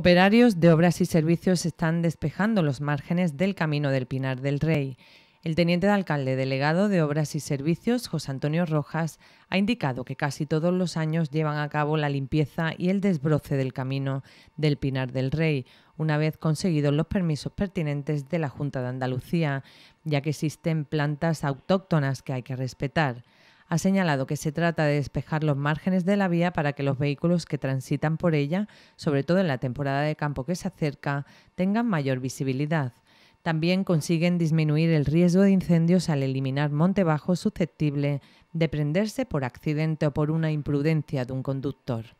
Operarios de obras y servicios están despejando los márgenes del camino del Pinar del Rey. El teniente de alcalde delegado de Obras y Servicios, José Antonio Rojas, ha indicado que casi todos los años llevan a cabo la limpieza y el desbroce del camino del Pinar del Rey, una vez conseguidos los permisos pertinentes de la Junta de Andalucía, ya que existen plantas autóctonas que hay que respetar ha señalado que se trata de despejar los márgenes de la vía para que los vehículos que transitan por ella, sobre todo en la temporada de campo que se acerca, tengan mayor visibilidad. También consiguen disminuir el riesgo de incendios al eliminar monte bajo susceptible de prenderse por accidente o por una imprudencia de un conductor.